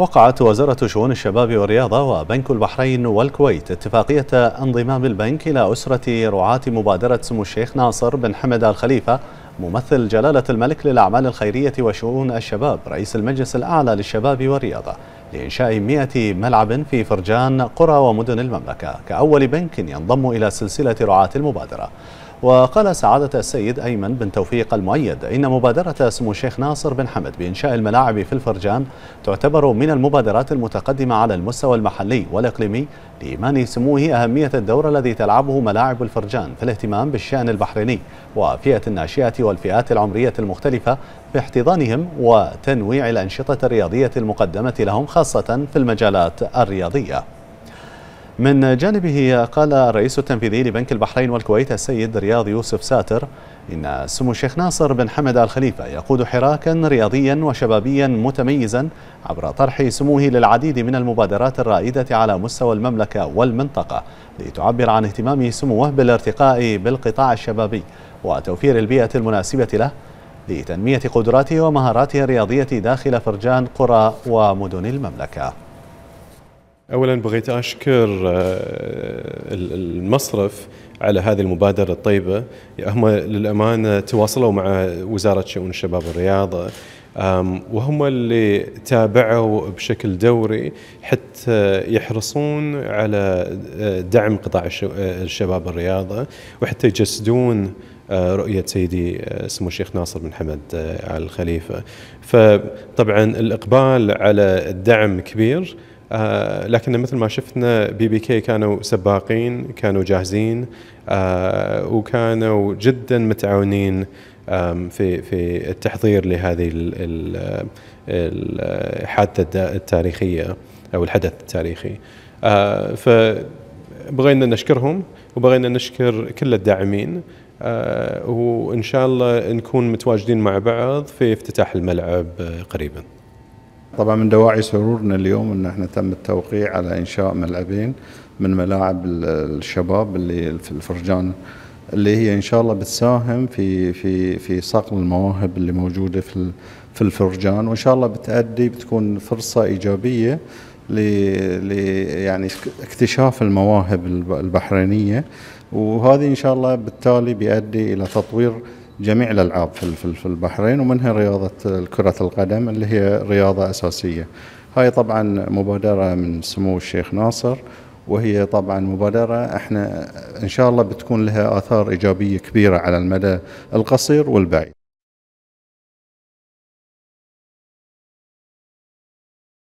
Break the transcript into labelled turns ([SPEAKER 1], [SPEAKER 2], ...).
[SPEAKER 1] وقعت وزارة شؤون الشباب والرياضة وبنك البحرين والكويت اتفاقية انضمام البنك إلى أسرة رعاة مبادرة سمو الشيخ ناصر بن حمد الخليفة ممثل جلالة الملك للأعمال الخيرية وشؤون الشباب رئيس المجلس الأعلى للشباب والرياضة لإنشاء 100 ملعب في فرجان قرى ومدن المملكة كأول بنك ينضم إلى سلسلة رعاة المبادرة وقال سعادة السيد أيمن بن توفيق المؤيد إن مبادرة سمو الشيخ ناصر بن حمد بإنشاء الملاعب في الفرجان تعتبر من المبادرات المتقدمة على المستوى المحلي والإقليمي لإيمان سموه أهمية الدور الذي تلعبه ملاعب الفرجان في الاهتمام بالشأن البحريني وفئة الناشئة والفئات العمرية المختلفة في احتضانهم وتنويع الأنشطة الرياضية المقدمة لهم خاصة في المجالات الرياضية من جانبه قال الرئيس التنفيذي لبنك البحرين والكويت السيد رياض يوسف ساتر إن سمو الشيخ ناصر بن حمد آل خليفة يقود حراكا رياضيا وشبابيا متميزا عبر طرح سموه للعديد من المبادرات الرائدة على مستوى المملكة والمنطقة لتعبر عن اهتمام سموه بالارتقاء بالقطاع الشبابي وتوفير البيئة المناسبة له لتنمية قدراته ومهاراته الرياضية داخل فرجان قرى ومدن المملكة
[SPEAKER 2] اولا بغيت اشكر آه، المصرف على هذه المبادره الطيبه هم للامانه تواصلوا مع وزاره شؤون الشباب والرياضه وهم اللي تابعوا بشكل دوري حتى يحرصون على آه، دعم قطاع آه، الشباب الرياضه وحتى يجسدون رؤية سيدي سمو الشيخ ناصر بن حمد آل الخليفة فطبعا الإقبال على الدعم كبير آه لكن مثل ما شفنا بي بي كي كانوا سباقين كانوا جاهزين آه وكانوا جدا متعاونين في في التحضير لهذه الحادثه التاريخيه او الحدث التاريخي آه فبغينا نشكرهم وبغينا نشكر كل الداعمين آه وان شاء الله نكون متواجدين مع بعض في افتتاح الملعب قريبا
[SPEAKER 3] طبعا من دواعي سرورنا اليوم أن احنا تم التوقيع على إنشاء ملعبين من ملاعب الشباب اللي في الفرجان اللي هي ان شاء الله بتساهم في في في صقل المواهب اللي موجوده في في الفرجان وان شاء الله بتادي بتكون فرصه ايجابيه ل يعني اكتشاف المواهب البحرينيه وهذه ان شاء الله بالتالي بيؤدي الى تطوير جميع الألعاب في البحرين ومنها رياضة كرة القدم اللي هي رياضة أساسية هاي طبعا مبادرة من سمو الشيخ ناصر وهي طبعا مبادرة احنا ان شاء الله بتكون لها آثار إيجابية كبيرة على المدى القصير والبعيد